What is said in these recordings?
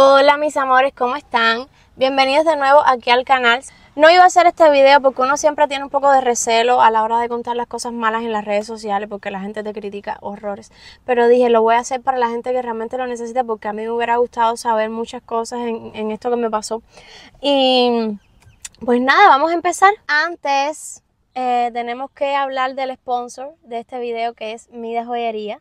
Hola mis amores, ¿cómo están? Bienvenidos de nuevo aquí al canal. No iba a hacer este video porque uno siempre tiene un poco de recelo a la hora de contar las cosas malas en las redes sociales porque la gente te critica horrores. Pero dije, lo voy a hacer para la gente que realmente lo necesita porque a mí me hubiera gustado saber muchas cosas en, esto que me pasó. Y pues nada, vamos a empezar. Antes eh, tenemos que hablar del sponsor de este video que es Mida Joyería.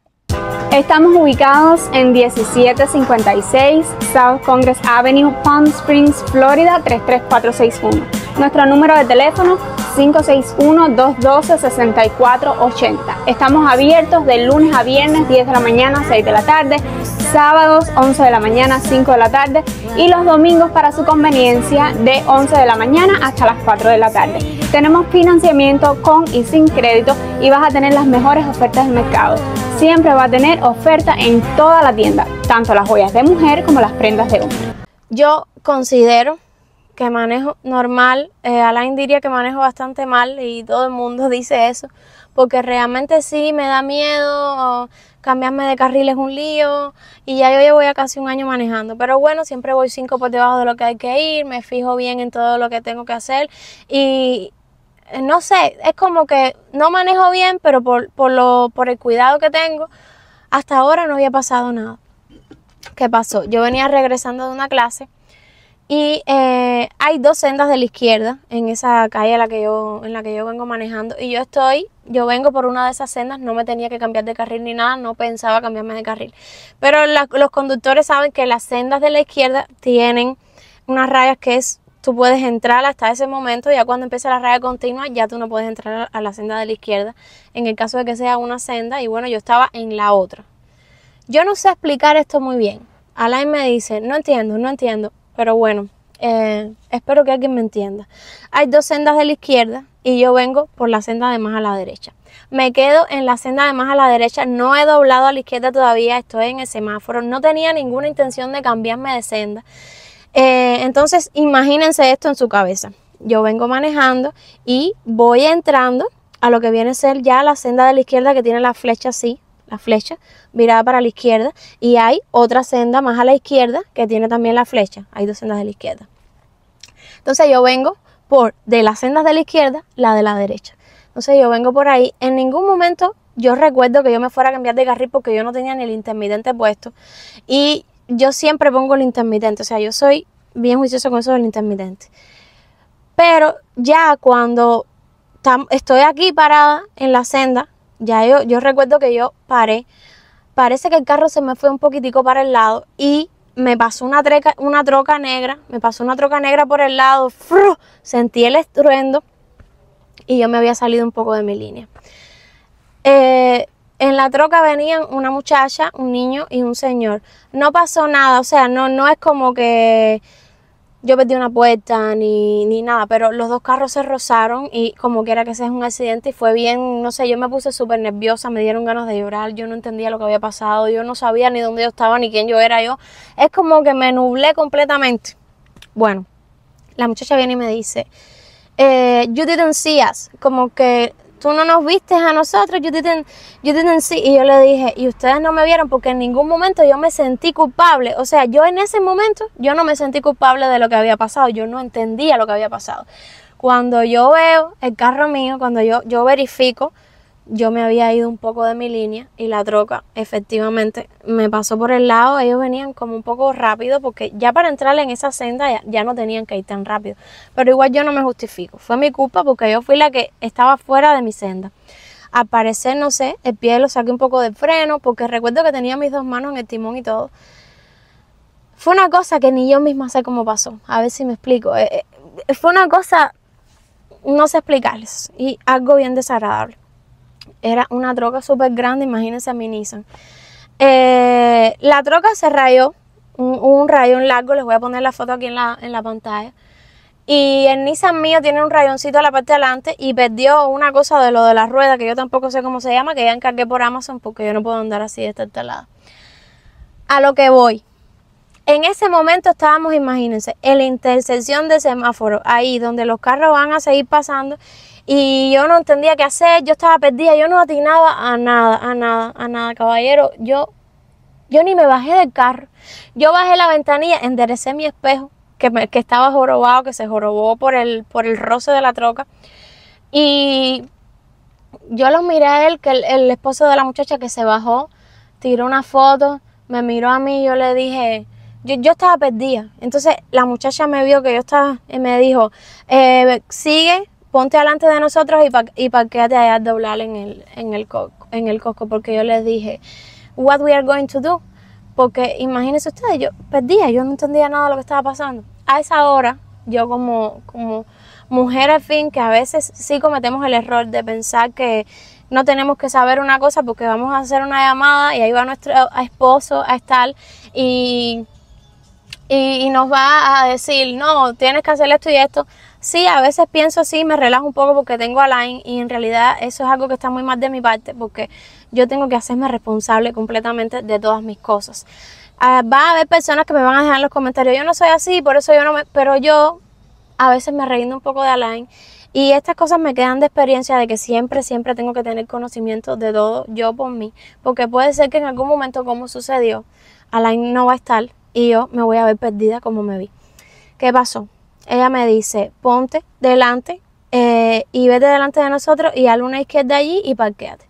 Estamos ubicados en 1756 South Congress Avenue, Palm Springs, Florida 33461. Nuestro número de teléfono 561-212-6480. Estamos abiertos de lunes a viernes 10 de la mañana a 6 de la tarde, sábados 11 de la mañana a 5 de la tarde y los domingos para su conveniencia de 11 de la mañana hasta las 4 de la tarde. Tenemos financiamiento con y sin crédito y vas a tener las mejores ofertas del mercado siempre va a tener oferta en toda la tienda, tanto las joyas de mujer como las prendas de hombre. Yo considero que manejo normal, eh, Alain diría que manejo bastante mal y todo el mundo dice eso, porque realmente sí me da miedo, cambiarme de carril es un lío y ya yo voy a casi un año manejando, pero bueno, siempre voy cinco por debajo de lo que hay que ir, me fijo bien en todo lo que tengo que hacer y eh, no sé, es como que no manejo bien, pero por, lo, por el cuidado que tengo, hasta ahora no había pasado nada. ¿Qué pasó? Yo venía regresando de una clase y eh, hay dos sendas de la izquierda en esa calle la que yo, en la que yo vengo manejando y yo estoy, yo vengo por una de esas sendas, no me tenía que cambiar de carril ni nada, no pensaba cambiarme de carril. Pero los conductores saben que las sendas de la izquierda tienen unas rayas que es tú puedes entrar hasta ese momento, ya cuando empieza la raya continua, ya tú no puedes entrar a la senda de la izquierda, en el caso de que sea una senda, y bueno, yo estaba en la otra. Yo no sé explicar esto muy bien. Alain me dice, no entiendo, no entiendo, pero bueno, eh, espero que alguien me entienda. Hay dos sendas de la izquierda y yo vengo por la senda de más a la derecha. Me quedo en la senda de más a la derecha, no he doblado a la izquierda todavía, estoy en el semáforo, no tenía ninguna intención de cambiarme de senda. Eh, entonces, imagínense esto en su cabeza. Yo vengo manejando y voy entrando a lo que viene a ser ya la senda de la izquierda que tiene la flecha así, la flecha mirada para la izquierda. Y hay otra senda más a la izquierda que tiene también la flecha. Hay dos sendas de la izquierda. Entonces yo vengo por de las sendas de la izquierda, la de la derecha. Entonces yo vengo por ahí. En ningún momento yo recuerdo que yo me fuera a cambiar de carril porque yo no tenía ni el intermitente puesto. Y yo siempre pongo el intermitente, o sea, yo soy bien juicioso con eso del intermitente. Pero ya cuando estoy aquí parada en la senda, ya yo, recuerdo que yo paré, parece que el carro se me fue un poquitico para el lado y me pasó una, una troca negra, me pasó una troca negra por el lado, sentí el estruendo y yo me había salido un poco de mi línea. Eh, en la troca venían una muchacha, un niño y un señor. No pasó nada, o sea, no, no es como que yo perdí una puerta ni, nada, pero los dos carros se rozaron y como quiera que sea es un accidente y fue bien, no sé, yo me puse súper nerviosa, me dieron ganas de llorar, yo no entendía lo que había pasado, yo no sabía ni dónde yo estaba ni quién yo era yo. Es como que me nublé completamente. Bueno, la muchacha viene y me dice, eh, you didn't see us, como que tú no nos viste a nosotros, yo didn't, you Y yo le dije, y ustedes no me vieron porque en ningún momento yo me sentí culpable. O sea, yo en ese momento, yo no me sentí culpable de lo que había pasado, yo no entendía lo que había pasado. Cuando yo veo el carro mío, cuando yo, yo verifico, yo me había ido un poco de mi línea y la troca efectivamente me pasó por el lado. Ellos venían como un poco rápido porque ya para entrar en esa senda ya, no tenían que ir tan rápido. Pero igual yo no me justifico. Fue mi culpa porque yo fui la que estaba fuera de mi senda. Al parecer, no sé, el pie lo saqué un poco de freno porque recuerdo que tenía mis dos manos en el timón y todo. Fue una cosa que ni yo misma sé cómo pasó. A ver si me explico. Eh, eh, fue una cosa, no sé explicarles y algo bien desagradable. Era una troca súper grande, imagínense a mi Nissan. Eh, la troca se rayó, un, rayón largo, les voy a poner la foto aquí en la, en la pantalla. Y el Nissan mío tiene un rayoncito a la parte de adelante y perdió una cosa de lo de la rueda, que yo tampoco sé cómo se llama, que ya encargué por Amazon porque yo no puedo andar así de esta lado A lo que voy. En ese momento estábamos, imagínense, en la intersección de semáforo, ahí donde los carros van a seguir pasando y yo no entendía qué hacer, yo estaba perdida, yo no atinaba a nada, a nada, a nada, caballero. Yo, yo ni me bajé del carro. Yo bajé la ventanilla, enderecé mi espejo, que, que estaba jorobado, que se jorobó por el, por el roce de la troca. Y yo lo miré a él, que el, esposo de la muchacha que se bajó, tiró una foto, me miró a mí, yo le dije, yo, yo, estaba perdida. Entonces la muchacha me vio que yo estaba, y me dijo, eh, sigue, ponte delante de nosotros y, pa y te allá doblar en el, en, el en el porque yo les dije, what we are going to do, porque imagínense ustedes, yo perdía, yo no entendía nada de lo que estaba pasando. A esa hora, yo como, mujer al fin, que a veces sí cometemos el error de pensar que no tenemos que saber una cosa porque vamos a hacer una llamada y ahí va nuestro esposo a estar y, y nos va a decir, no, tienes que hacer esto y esto. Sí, a veces pienso así, me relajo un poco porque tengo Alain, y en realidad eso es algo que está muy mal de mi parte porque yo tengo que hacerme responsable completamente de todas mis cosas. Ah, va a haber personas que me van a dejar en los comentarios, yo no soy así, por eso yo no me... Pero yo a veces me rindo un poco de Alain. y estas cosas me quedan de experiencia de que siempre, siempre tengo que tener conocimiento de todo yo por mí, porque puede ser que en algún momento como sucedió, Alain no va a estar y yo me voy a ver perdida como me vi. ¿Qué pasó? ella me dice, ponte delante eh, y vete delante de nosotros y haz una izquierda allí y parqueate.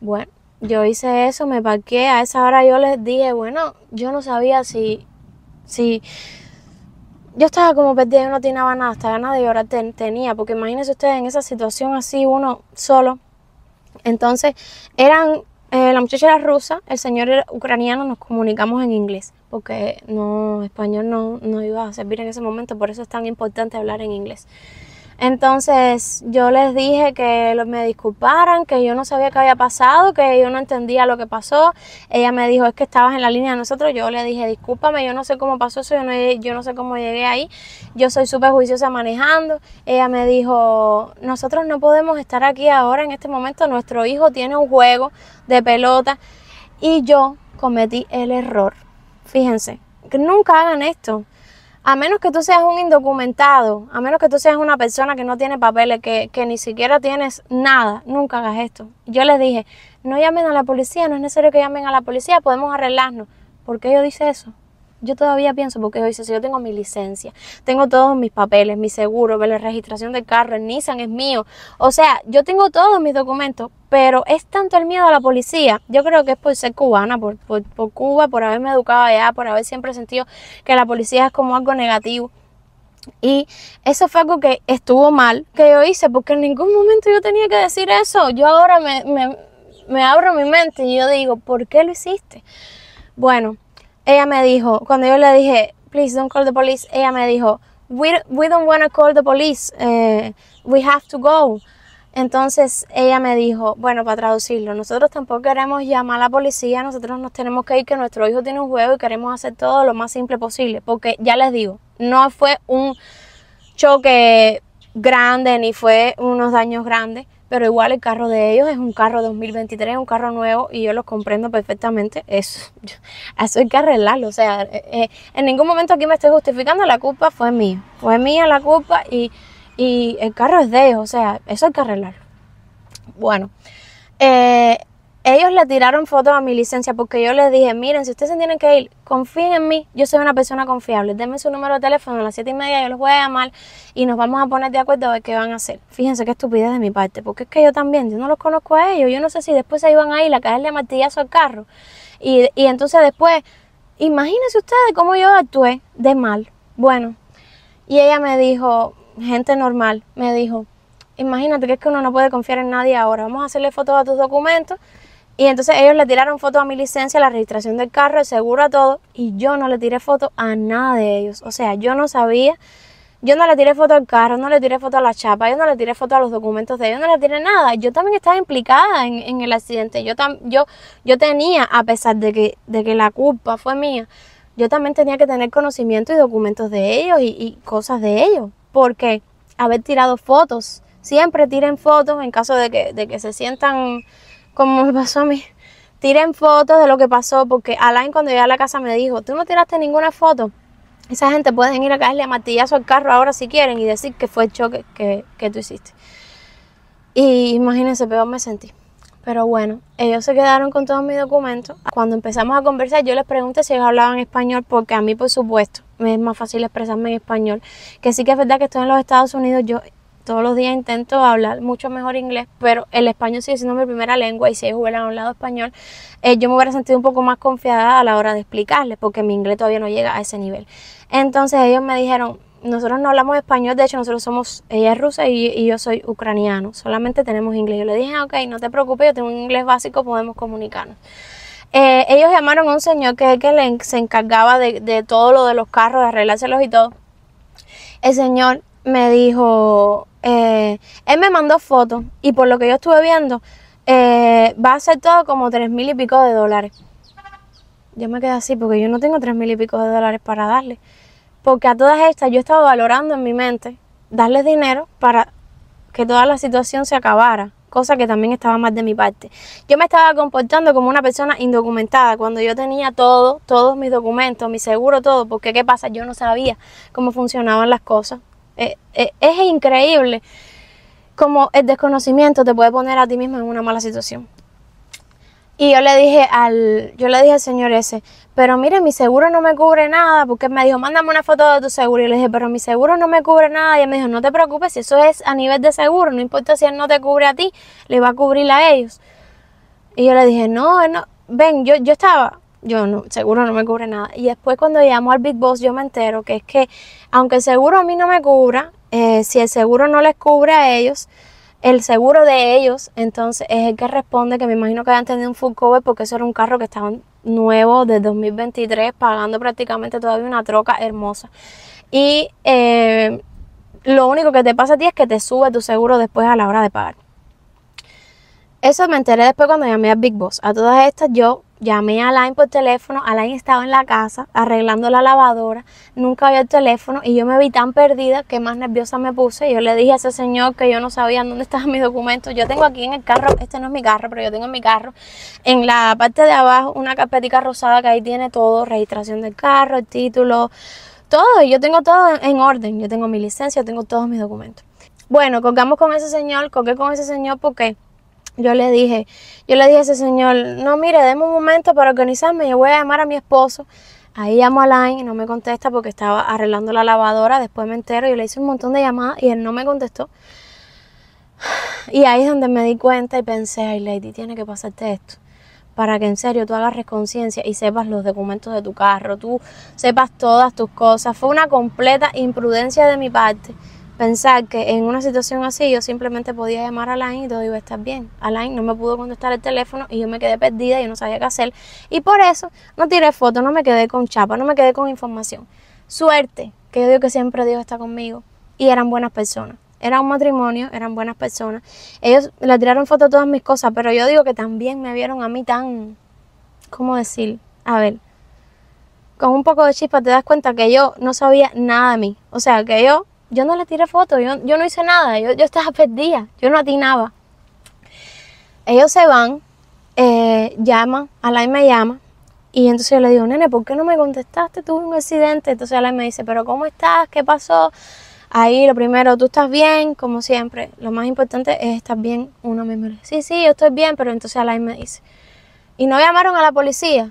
Bueno, yo hice eso, me parqué, a esa hora yo les dije, bueno, yo no sabía si, si, yo estaba como perdida, yo no tenía nada, hasta ganas de llorar tenía, porque imagínense ustedes en esa situación así, uno solo. Entonces, eran, eh, la muchacha era rusa, el señor era ucraniano, nos comunicamos en inglés. Que no, español no, iba a servir en ese momento, por eso es tan importante hablar en inglés. Entonces yo les dije que me disculparan, que yo no sabía qué había pasado, que yo no entendía lo que pasó. Ella me dijo, es que estabas en la línea de nosotros. Yo le dije, discúlpame, yo no sé cómo pasó eso, yo no, yo no sé cómo llegué ahí. Yo soy súper juiciosa manejando. Ella me dijo, nosotros no podemos estar aquí ahora en este momento. Nuestro hijo tiene un juego de pelota. Y yo cometí el error Fíjense, que nunca hagan esto. A menos que tú seas un indocumentado, a menos que tú seas una persona que no tiene papeles, que, que ni siquiera tienes nada, nunca hagas esto. Yo les dije, no llamen a la policía, no es necesario que llamen a la policía, podemos arreglarnos. ¿Por qué yo dice eso? yo todavía pienso, porque hoy si yo tengo mi licencia, tengo todos mis papeles, mi seguro, la registración del carro, el Nissan es mío, o sea, yo tengo todos mis documentos, pero es tanto el miedo a la policía, yo creo que es por ser cubana, por, por, Cuba, por haberme educado allá, por haber siempre sentido que la policía es como algo negativo. Y eso fue algo que estuvo mal, que yo hice, porque en ningún momento yo tenía que decir eso. Yo ahora me, me abro mi mente y yo digo, ¿por qué lo hiciste? Bueno, ella me dijo, cuando yo le dije, please don't call the police, ella me dijo, we, we don't want to call the police, eh, we have to go. Entonces ella me dijo, bueno, para traducirlo, nosotros tampoco queremos llamar a la policía, nosotros nos tenemos que ir, que nuestro hijo tiene un juego y queremos hacer todo lo más simple posible, porque ya les digo, no fue un choque grande ni fue unos daños grandes, pero igual el carro de ellos es un carro 2023, un carro nuevo y yo los comprendo perfectamente. Eso, eso hay que arreglarlo. O sea, eh, eh, en ningún momento aquí me estoy justificando, la culpa fue mía. Fue mía la culpa y, y el carro es de ellos. O sea, eso hay que arreglarlo. Bueno, eh, ellos le tiraron fotos a mi licencia porque yo les dije, miren, si ustedes se tienen que ir, confíen en mí, yo soy una persona confiable, denme su número de teléfono a las siete y media, yo los voy a llamar y nos vamos a poner de acuerdo ver qué van a hacer. Fíjense qué estupidez de mi parte, porque es que yo también, yo no los conozco a ellos, yo no sé si después se iban a ir a caerle martillazo al carro. Y, y entonces después, imagínense ustedes cómo yo actué de mal. Bueno, y ella me dijo, gente normal, me dijo, imagínate que es que uno no puede confiar en nadie ahora, vamos a hacerle fotos a tus documentos y entonces ellos le tiraron fotos a mi licencia, la registración del carro, el seguro, a todo. Y yo no le tiré fotos a nada de ellos. O sea, yo no sabía. Yo no le tiré foto al carro, no le tiré foto a la chapa, yo no le tiré foto a los documentos de ellos, no le tiré nada. Yo también estaba implicada en, el accidente. Yo, tam, yo, yo tenía, a pesar de que, de que la culpa fue mía, yo también tenía que tener conocimiento y documentos de ellos y, y cosas de ellos. Porque haber tirado fotos, siempre tiren fotos en caso de que, de que se sientan como me pasó a mí. Tiren fotos de lo que pasó, porque Alain cuando llegué a la casa me dijo, tú no tiraste ninguna foto. Esa gente pueden ir a caerle a martillazo al carro ahora si quieren y decir que fue el choque que, que tú hiciste. Y imagínense, peor me sentí. Pero bueno, ellos se quedaron con todos mis documentos. Cuando empezamos a conversar, yo les pregunté si ellos hablaban español, porque a mí, por supuesto, me es más fácil expresarme en español. Que sí que es verdad que estoy en los Estados Unidos, yo todos los días intento hablar mucho mejor inglés, pero el español sigue siendo mi primera lengua y si ellos hubieran hablado español, eh, yo me hubiera sentido un poco más confiada a la hora de explicarles, porque mi inglés todavía no llega a ese nivel. Entonces ellos me dijeron, nosotros no hablamos español, de hecho nosotros somos, ella es rusa y, yo soy ucraniano, solamente tenemos inglés. Yo le dije, ah, ok, no te preocupes, yo tengo un inglés básico, podemos comunicarnos. Eh, ellos llamaron a un señor que, que se encargaba de, de todo lo de los carros, de arreglárselos y todo. El señor me dijo, eh, él me mandó fotos y por lo que yo estuve viendo, eh, va a ser todo como tres mil y pico de dólares. Yo me quedé así porque yo no tengo tres mil y pico de dólares para darle. Porque a todas estas yo estaba valorando en mi mente darles dinero para que toda la situación se acabara, cosa que también estaba mal de mi parte. Yo me estaba comportando como una persona indocumentada cuando yo tenía todo, todos mis documentos, mi seguro, todo, porque qué pasa, yo no sabía cómo funcionaban las cosas. Eh, eh, es, increíble como el desconocimiento te puede poner a ti mismo en una mala situación. Y yo le dije al, yo le dije al señor ese, pero mire, mi seguro no me cubre nada, porque me dijo, mándame una foto de tu seguro. Y le dije, pero mi seguro no me cubre nada. Y él me dijo, no te preocupes, si eso es a nivel de seguro, no importa si él no te cubre a ti, le va a cubrir a ellos. Y yo le dije, no, no, ven, yo, yo estaba yo no, seguro no me cubre nada. Y después cuando llamo al Big Boss yo me entero que es que aunque el seguro a mí no me cubra, eh, si el seguro no les cubre a ellos, el seguro de ellos entonces es el que responde, que me imagino que habían tenido un full cover porque eso era un carro que estaba nuevo de 2023, pagando prácticamente todavía una troca hermosa. Y eh, lo único que te pasa a ti es que te sube tu seguro después a la hora de pagar. Eso me enteré después cuando llamé a Big Boss. A todas estas yo llamé a Alain por teléfono. Alain estaba en la casa arreglando la lavadora. Nunca había el teléfono y yo me vi tan perdida que más nerviosa me puse. Yo le dije a ese señor que yo no sabía dónde estaban mis documentos. Yo tengo aquí en el carro, este no es mi carro, pero yo tengo mi carro, en la parte de abajo una carpetica rosada que ahí tiene todo, registración del carro, el título, todo. Yo tengo todo en orden. Yo tengo mi licencia, yo tengo todos mis documentos. Bueno, colgamos con ese señor, colgué con ese señor porque yo le dije, yo le dije a ese señor, no, mire, deme un momento para organizarme, yo voy a llamar a mi esposo. Ahí llamo a Line y no me contesta porque estaba arreglando la lavadora, después me entero, y le hice un montón de llamadas y él no me contestó. Y ahí es donde me di cuenta y pensé, ay Lady, tiene que pasarte esto. Para que en serio tú hagas conciencia y sepas los documentos de tu carro, tú sepas todas tus cosas. Fue una completa imprudencia de mi parte pensar que en una situación así yo simplemente podía llamar a Alain y todo iba a estar bien. Alain no me pudo contestar el teléfono y yo me quedé perdida, yo no sabía qué hacer. Y por eso no tiré fotos, no me quedé con chapa, no me quedé con información. Suerte, que yo digo que siempre Dios está conmigo y eran buenas personas. Era un matrimonio, eran buenas personas. Ellos le tiraron fotos a todas mis cosas, pero yo digo que también me vieron a mí tan, ¿cómo decir? A ver, con un poco de chispa te das cuenta que yo no sabía nada de mí. O sea, que yo yo no le tiré fotos, yo, yo, no hice nada, yo, yo estaba perdida, yo no atinaba. Ellos se van, eh, llaman, Alain me llama, y entonces yo le digo, nene, ¿por qué no me contestaste? Tuve un accidente. Entonces Alain me dice, pero ¿cómo estás? ¿Qué pasó? Ahí lo primero, tú estás bien, como siempre. Lo más importante es estar bien uno mismo. Sí, sí, yo estoy bien, pero entonces Alain me dice, ¿y no llamaron a la policía?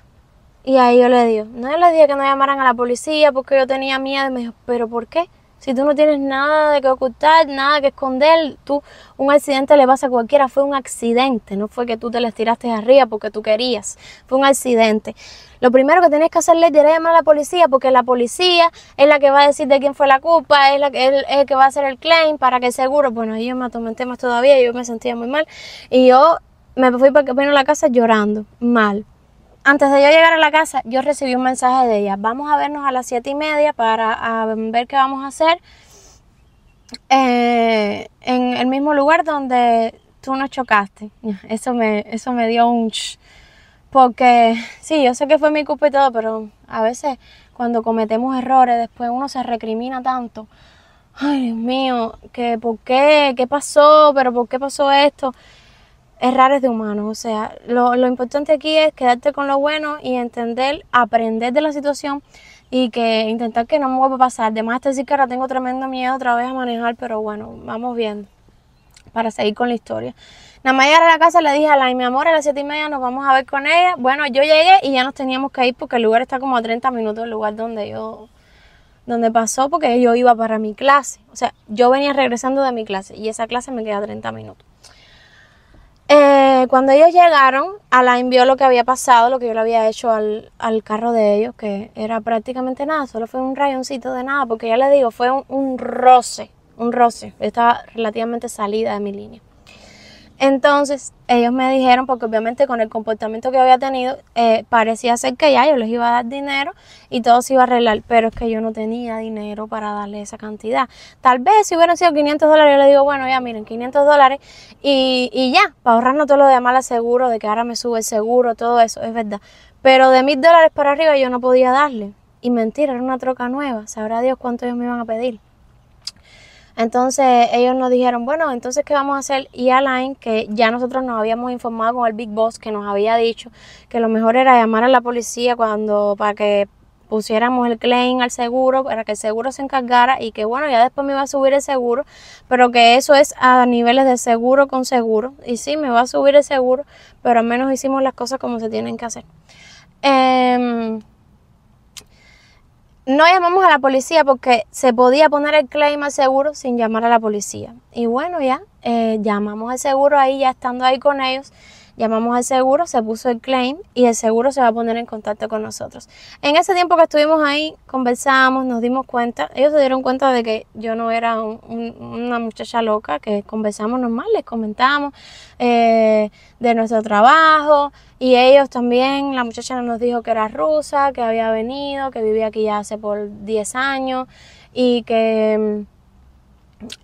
Y ahí yo le digo, no yo le dije que no llamaran a la policía porque yo tenía miedo. Y me dijo, ¿pero por qué? Si tú no tienes nada de que ocultar, nada que esconder, tú un accidente le pasa a cualquiera, fue un accidente, no fue que tú te les tiraste arriba porque tú querías, fue un accidente. Lo primero que tienes que hacerle es llamar a la policía porque la policía es la que va a decir de quién fue la culpa, es, la, que, el que va a hacer el claim para que el seguro, bueno, yo me atormenté más todavía, yo me sentía muy mal y yo me fui para que a la casa llorando, mal antes de yo llegar a la casa, yo recibí un mensaje de ella. Vamos a vernos a las siete y media para ver qué vamos a hacer eh, en el mismo lugar donde tú nos chocaste. Eso me, eso me dio un... porque sí, yo sé que fue mi culpa y todo, pero a veces cuando cometemos errores, después uno se recrimina tanto. Ay, Dios mío, que por qué, qué pasó, pero por qué pasó esto errar es de humanos, o sea, lo, importante aquí es quedarte con lo bueno y entender, aprender de la situación y que intentar que no me vuelva a pasar. Además, te decir que ahora tengo tremendo miedo otra vez a manejar, pero bueno, vamos viendo para seguir con la historia. Nada más llegar a la casa le dije a la mi amor, a las siete y media nos vamos a ver con ella. Bueno, yo llegué y ya nos teníamos que ir porque el lugar está como a 30 minutos del lugar donde yo donde pasó porque yo iba para mi clase. O sea, yo venía regresando de mi clase y esa clase me queda 30 minutos. Eh, cuando ellos llegaron, Alain vio lo que había pasado, lo que yo le había hecho al, al carro de ellos, que era prácticamente nada, solo fue un rayoncito de nada, porque ya le digo, fue un, roce, un roce. estaba relativamente salida de mi línea. Entonces ellos me dijeron, porque obviamente con el comportamiento que había tenido, eh, parecía ser que ya yo les iba a dar dinero y todo se iba a arreglar, pero es que yo no tenía dinero para darle esa cantidad. Tal vez si hubieran sido 500 dólares, yo le digo, bueno, ya miren, 500 dólares y, y ya, para no todo lo de mala seguro, de que ahora me sube el seguro, todo eso, es verdad. Pero de mil dólares para arriba yo no podía darle. Y mentira, era una troca nueva, sabrá Dios cuánto ellos me iban a pedir. Entonces ellos nos dijeron, bueno, entonces ¿qué vamos a hacer? Y Alain, que ya nosotros nos habíamos informado con el Big Boss, que nos había dicho que lo mejor era llamar a la policía cuando para que pusiéramos el claim al seguro para que el seguro se encargara y que bueno, ya después me va a subir el seguro, pero que eso es a niveles de seguro con seguro. Y sí, me va a subir el seguro, pero al menos hicimos las cosas como se tienen que hacer. Em, no llamamos a la policía porque se podía poner el claim al seguro sin llamar a la policía. Y bueno, ya eh, llamamos al seguro ahí, ya estando ahí con ellos. Llamamos al seguro, se puso el claim y el seguro se va a poner en contacto con nosotros. En ese tiempo que estuvimos ahí, conversamos, nos dimos cuenta, ellos se dieron cuenta de que yo no era una muchacha loca, que conversamos normal, les comentamos eh, de nuestro trabajo y ellos también, la muchacha nos dijo que era rusa, que había venido, que vivía aquí ya hace por 10 años y que mm,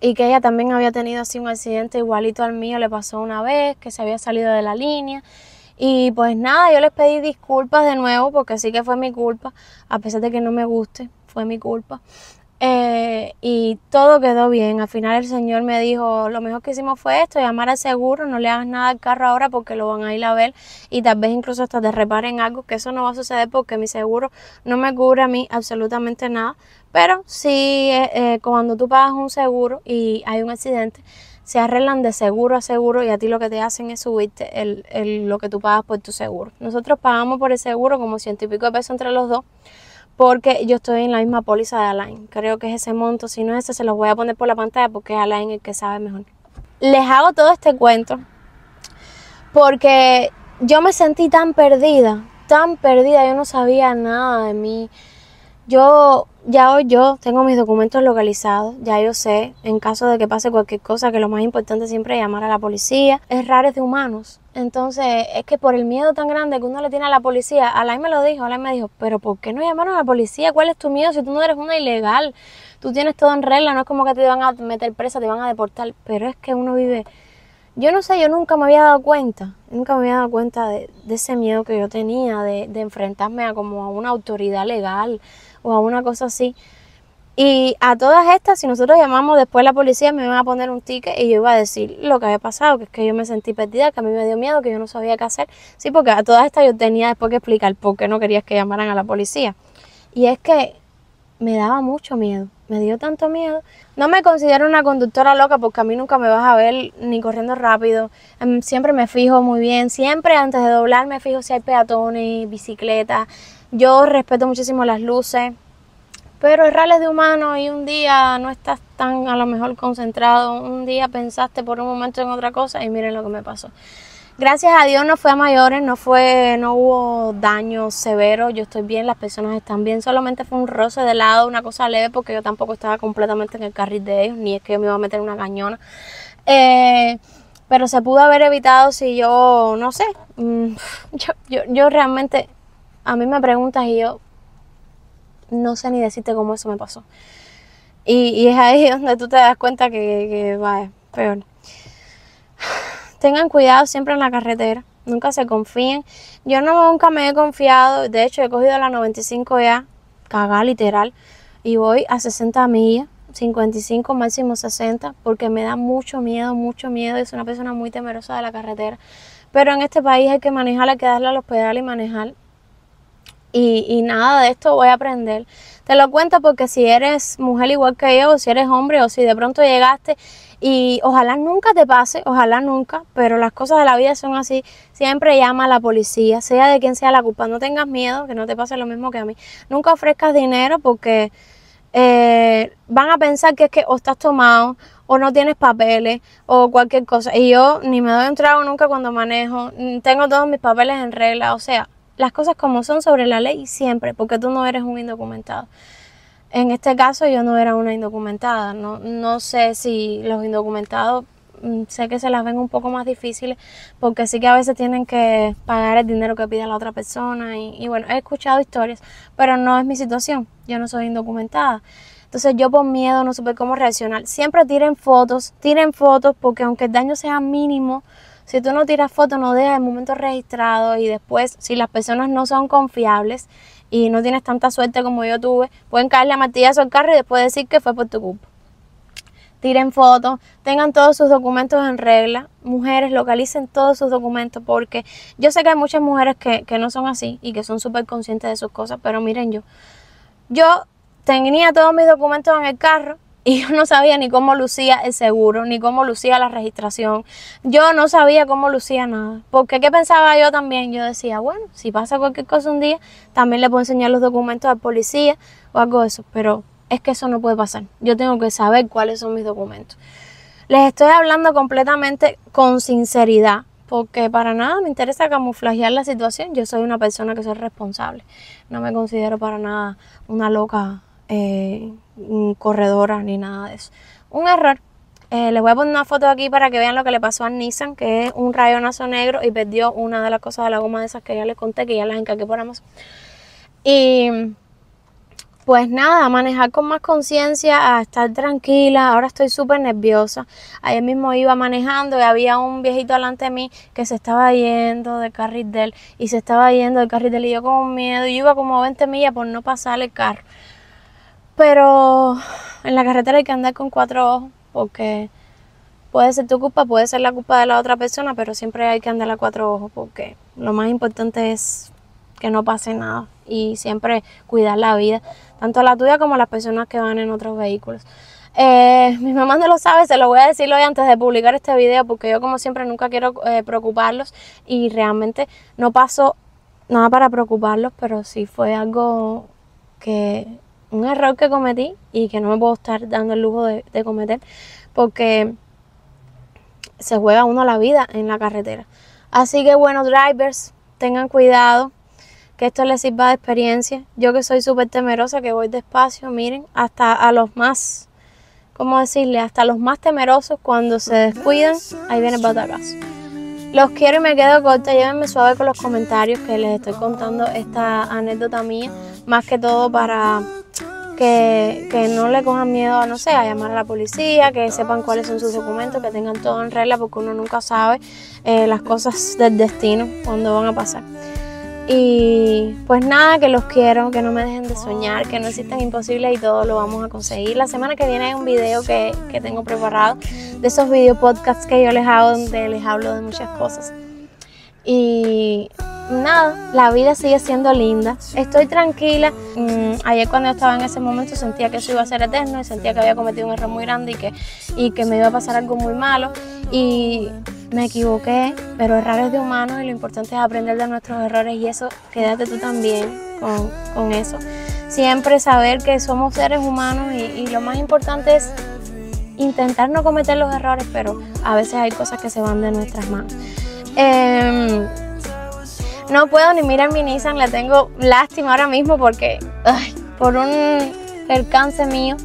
y que ella también había tenido así un accidente igualito al mío, le pasó una vez, que se había salido de la línea. Y pues nada, yo les pedí disculpas de nuevo porque sí que fue mi culpa, a pesar de que no me guste, fue mi culpa. Eh, y todo quedó bien. Al final el señor me dijo, lo mejor que hicimos fue esto, llamar al seguro, no le hagas nada al carro ahora porque lo van a ir a ver y tal vez incluso hasta te reparen algo, que eso no va a suceder porque mi seguro no me cubre a mí absolutamente nada. Pero sí, eh, eh, cuando tú pagas un seguro y hay un accidente, se arreglan de seguro a seguro y a ti lo que te hacen es subirte el, lo que tú pagas por tu seguro. Nosotros pagamos por el seguro como ciento y pico de pesos entre los dos porque yo estoy en la misma póliza de Alain. Creo que es ese monto, si no es ese, se los voy a poner por la pantalla porque es Alain el que sabe mejor. Les hago todo este cuento porque yo me sentí tan perdida, tan perdida, yo no sabía nada de mí. Yo, ya hoy yo tengo mis documentos localizados, ya yo sé, en caso de que pase cualquier cosa, que lo más importante siempre es llamar a la policía, es raro es de humanos. Entonces, es que por el miedo tan grande que uno le tiene a la policía, Alain me lo dijo, Alain me dijo, pero ¿por qué no llamaron a la policía? ¿Cuál es tu miedo si tú no eres una ilegal? Tú tienes todo en regla, no es como que te van a meter presa, te van a deportar, pero es que uno vive... Yo no sé, yo nunca me había dado cuenta, nunca me había dado cuenta de, ese miedo que yo tenía de, de enfrentarme a como a una autoridad legal, o a una cosa así. Y a todas estas, si nosotros llamamos después la policía, me iban a poner un ticket y yo iba a decir lo que había pasado, que es que yo me sentí perdida, que a mí me dio miedo, que yo no sabía qué hacer. Sí, porque a todas estas yo tenía después que explicar por qué no querías que llamaran a la policía. Y es que me daba mucho miedo, me dio tanto miedo. No me considero una conductora loca porque a mí nunca me vas a ver ni corriendo rápido. Em, siempre me fijo muy bien, siempre antes de doblar me fijo si hay peatones, bicicletas yo respeto muchísimo las luces, pero es de humano y un día no estás tan a lo mejor concentrado, un día pensaste por un momento en otra cosa y miren lo que me pasó. Gracias a Dios no fue a mayores, no fue, no hubo daño severo, yo estoy bien, las personas están bien, solamente fue un roce de lado, una cosa leve, porque yo tampoco estaba completamente en el carril de ellos, ni es que yo me iba a meter una cañona. Eh, pero se pudo haber evitado si yo, no sé, mm, yo realmente a mí me preguntas y yo no sé ni decirte cómo eso me pasó. Y, es ahí donde tú te das cuenta que, que va, peor. Tengan cuidado siempre en la carretera, nunca se confíen. Yo nunca me he confiado, de hecho he cogido la 95 ya, cagada literal, y voy a 60 millas. 55, máximo 60, porque me da mucho miedo, mucho miedo. Yo soy una persona muy temerosa de la carretera. Pero en este país hay que manejarla, hay que darle al los y manejar y, nada de esto voy a aprender. Te lo cuento porque si eres mujer igual que yo, o si eres hombre, o si de pronto llegaste y ojalá nunca te pase, ojalá nunca, pero las cosas de la vida son así. Siempre llama a la policía, sea de quien sea la culpa. No tengas miedo, que no te pase lo mismo que a mí. Nunca ofrezcas dinero porque eh, van a pensar que es que o estás tomado o no tienes papeles o cualquier cosa. Y yo ni me doy un trago nunca cuando manejo, mm, tengo todos mis papeles en regla, o sea, las cosas como son sobre la ley siempre, porque tú no eres un indocumentado. En este caso yo no era una indocumentada, no, no sé si los indocumentados mm, sé que se las ven un poco más difíciles porque sí que a veces tienen que pagar el dinero que pide la otra persona y, y, bueno, he escuchado historias, pero no es mi situación, yo no soy indocumentada. Entonces yo por miedo no supe cómo reaccionar. Siempre tiren fotos, tiren fotos porque aunque el daño sea mínimo, si tú no tiras fotos, no dejas el momento registrado y después, si las personas no son confiables y no tienes tanta suerte como yo tuve, pueden caerle a martillazo al carro y después decir que fue por tu culpa. Tiren fotos, tengan todos sus documentos en regla. Mujeres, localicen todos sus documentos porque yo sé que hay muchas mujeres que, que no son así y que son súper conscientes de sus cosas, pero miren yo. Yo tenía todos mis documentos en el carro y yo no sabía ni cómo lucía el seguro, ni cómo lucía la registración. Yo no sabía cómo lucía nada. Porque qué pensaba yo también, yo decía, bueno, si pasa cualquier cosa un día, también le puedo enseñar los documentos al policía o algo de eso, pero es que eso no puede pasar. Yo tengo que saber cuáles son mis documentos. Les estoy hablando completamente con sinceridad, porque para nada me interesa camuflajear la situación. Yo soy una persona que soy responsable. No me considero para nada una loca eh, corredoras ni nada de eso. Un error. Eh, les voy a poner una foto aquí para que vean lo que le pasó a Nissan, que es un rayonazo negro y perdió una de las cosas de la goma de esas que ya les conté, que ya las encargué por Amazon. Y pues nada, manejar con más conciencia, a estar tranquila. Ahora estoy súper nerviosa. Ayer mismo iba manejando y había un viejito delante de mí que se estaba yendo del carril de y se estaba yendo del carril de y yo con miedo. y iba como 20 millas por no pasar el carro. Pero en la carretera hay que andar con cuatro ojos porque puede ser tu culpa, puede ser la culpa de la otra persona, pero siempre hay que andar a cuatro ojos porque lo más importante es que no pase nada y siempre cuidar la vida, tanto la tuya como las personas que van en otros vehículos. Eh, mi mamá no lo sabe, se lo voy a decir hoy antes de publicar este video porque yo como siempre nunca quiero eh, preocuparlos y realmente no pasó nada para preocuparlos, pero sí fue algo que un error que cometí y que no me puedo estar dando el lujo de, cometer porque se juega uno la vida en la carretera. Así que bueno, drivers, tengan cuidado, que esto les sirva de experiencia. Yo que soy súper temerosa, que voy despacio, miren, hasta a los más, ¿cómo decirle? Hasta los más temerosos cuando se descuidan, ahí viene el los quiero y me quedo corta. Llévenme suave con los comentarios que les estoy contando esta anécdota mía. Más que todo para que, que, no le cojan miedo a, no sé, a llamar a la policía, que sepan cuáles son sus documentos, que tengan todo en regla, porque uno nunca sabe eh, las cosas del destino, cuando van a pasar. Y pues nada, que los quiero, que no me dejen de soñar, que no existen imposibles y todo lo vamos a conseguir. La semana que viene hay un video que, que tengo preparado de esos video podcasts que yo les hago donde les hablo de muchas cosas. Y nada, la vida sigue siendo linda. Estoy tranquila. Mm, ayer cuando estaba en ese momento sentía que eso iba a ser eterno y sentía que había cometido un error muy grande y que, y que me iba a pasar algo muy malo. Y me equivoqué, pero errar es de humanos y lo importante es aprender de nuestros errores y eso, quédate tú también con, eso. Siempre saber que somos seres humanos y, lo más importante es intentar no cometer los errores, pero a veces hay cosas que se van de nuestras manos. Em, no puedo ni mirar mi Nissan, le tengo lástima ahora mismo porque por un alcance mío,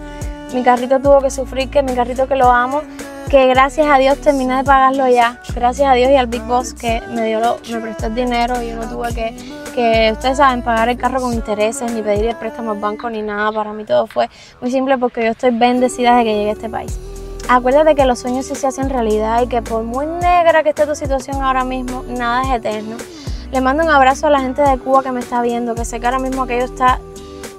mi carrito tuvo que sufrir, que mi carrito que lo amo, que gracias a Dios terminé de pagarlo ya, gracias a Dios y al Big Boss que me dio lo, me prestó el dinero y yo no tuve que, que, ustedes saben, pagar el carro con intereses, ni pedir el préstamo al banco, ni nada, para mí todo fue muy simple porque yo estoy bendecida de que llegué a este país. Acuérdate que los sueños sí se hacen realidad y que por muy negra que esté tu situación ahora mismo, nada es eterno. Le mando un abrazo a la gente de Cuba que me está viendo, que sé que ahora mismo aquello está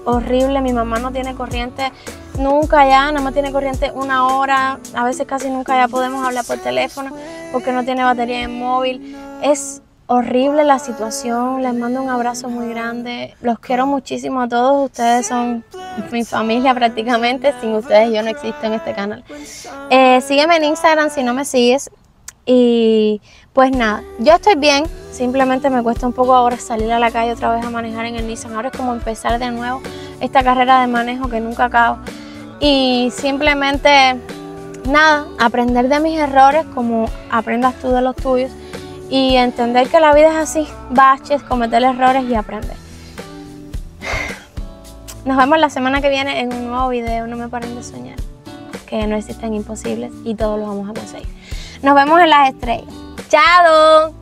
horrible, mi mamá no tiene corriente nunca ya, nada más tiene corriente una hora, a veces casi nunca ya podemos hablar por teléfono porque no tiene batería en móvil. Es horrible la situación, les mando un abrazo muy grande, los quiero muchísimo a todos, ustedes son mi familia prácticamente, sin ustedes yo no existo en este canal. Eh, sígueme en Instagram si no me sigues, y pues nada, yo estoy bien, simplemente me cuesta un poco ahora salir a la calle otra vez a manejar en el Nissan. Ahora es como empezar de nuevo esta carrera de manejo que nunca acabo. Y simplemente nada, aprender de mis errores como aprendas tú de los tuyos y entender que la vida es así, baches, cometer errores y aprender. Nos vemos la semana que viene en un nuevo video, no me paren de soñar, que no existen imposibles y todos los vamos a conseguir. Nos vemos en las estrellas. ¡Chao!